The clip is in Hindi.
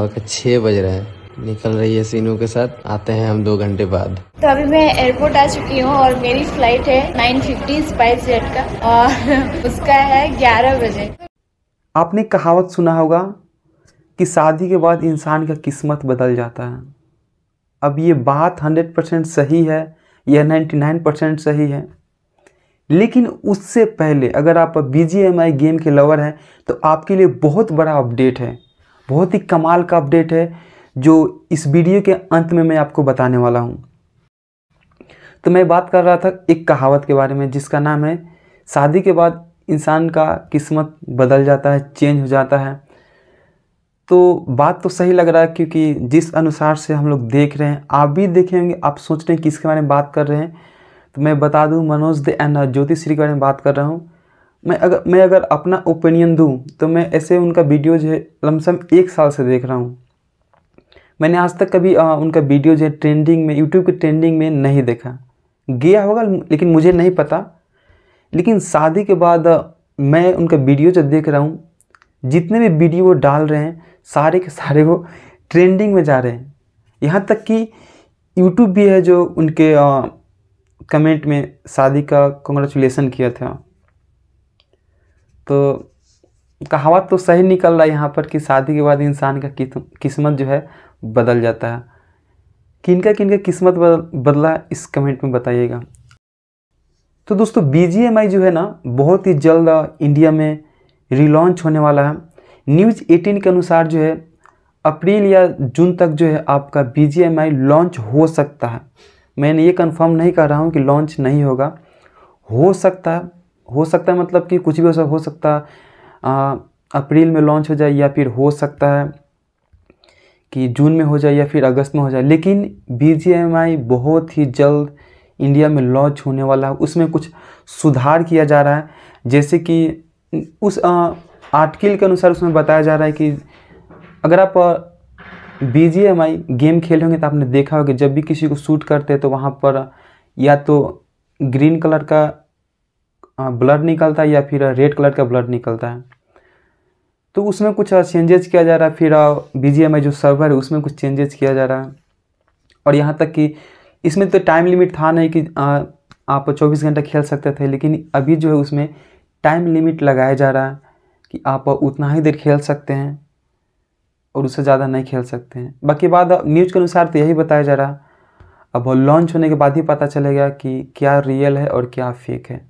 सुबह का छः बज रहा है निकल रही है सीनू के साथ आते हैं हम दो घंटे बाद तो अभी मैं एयरपोर्ट आ चुकी हूँ और मेरी फ्लाइट है नाइन फिफ्टी स्पाइस जेट का और उसका है ग्यारह बजे आपने कहावत सुना होगा कि शादी के बाद इंसान का किस्मत बदल जाता है अब ये बात हंड्रेड परसेंट सही है या नाइन्टी नाइन परसेंट सही है लेकिन उससे पहले अगर आप B G M I game के लवर हैं तो आपके लिए बहुत बड़ा अपडेट है बहुत ही कमाल का अपडेट है जो इस वीडियो के अंत में मैं आपको बताने वाला हूँ तो मैं बात कर रहा था एक कहावत के बारे में जिसका नाम है शादी के बाद इंसान का किस्मत बदल जाता है चेंज हो जाता है तो बात तो सही लग रहा है क्योंकि जिस अनुसार से हम लोग देख रहे हैं आप भी देखे होंगे आप सोच रहे हैं किसके बारे में बात कर रहे हैं तो मैं बता दूं मनोज दे एंड ज्योतिष श्री के बारे में बात कर रहा हूँ मैं अगर मैं अगर अपना ओपिनियन दूँ तो मैं ऐसे उनका वीडियो जो है लमसम एक साल से देख रहा हूँ मैंने आज तक कभी आ, उनका वीडियो जो है ट्रेंडिंग में यूट्यूब के ट्रेंडिंग में नहीं देखा गया होगा लेकिन मुझे नहीं पता लेकिन शादी के बाद मैं उनका वीडियो जो देख रहा हूँ जितने भी वीडियो वो डाल रहे हैं सारे के सारे वो ट्रेंडिंग में जा रहे हैं यहाँ तक कि यूट्यूब भी है जो उनके आ, कमेंट में शादी का कंग्रेचुलेसन किया था तो कहावत तो सही निकल रहा है यहाँ पर कि शादी के बाद इंसान का किस्मत जो है बदल जाता है किनका किनका किस्मत बदला इस कमेंट में बताइएगा तो दोस्तों बी जो है ना बहुत ही जल्द इंडिया में रिलॉन्च होने वाला है न्यूज़ 18 के अनुसार जो है अप्रैल या जून तक जो है आपका बी लॉन्च हो सकता है मैंने ये कन्फर्म नहीं कर रहा हूँ कि लॉन्च नहीं होगा हो सकता है हो सकता है मतलब कि कुछ भी हो, हो सकता है अप्रैल में लॉन्च हो जाए या फिर हो सकता है कि जून में हो जाए या फिर अगस्त में हो जाए लेकिन बी बहुत ही जल्द इंडिया में लॉन्च होने वाला है उसमें कुछ सुधार किया जा रहा है जैसे कि उस आर्टिकल के अनुसार उसमें बताया जा रहा है कि अगर आप बी गेम खेले होंगे तो आपने देखा होगा जब भी किसी को शूट करते हैं तो वहाँ पर या तो ग्रीन कलर का ब्लड हाँ, निकलता है या फिर रेड कलर का ब्लड निकलता है तो उसमें कुछ चेंजेस किया जा रहा है फिर बी जो सर्वर है उसमें कुछ चेंजेस किया जा रहा है और यहाँ तक कि इसमें तो टाइम लिमिट था नहीं कि आ, आप 24 घंटा खेल सकते थे लेकिन अभी जो है उसमें टाइम लिमिट लगाया जा रहा है कि आप उतना ही देर खेल सकते हैं और उससे ज़्यादा नहीं खेल सकते हैं बाकी बाद न्यूज़ के अनुसार तो यही बताया जा रहा अब लॉन्च होने के बाद ही पता चलेगा कि क्या रियल है और क्या फेक है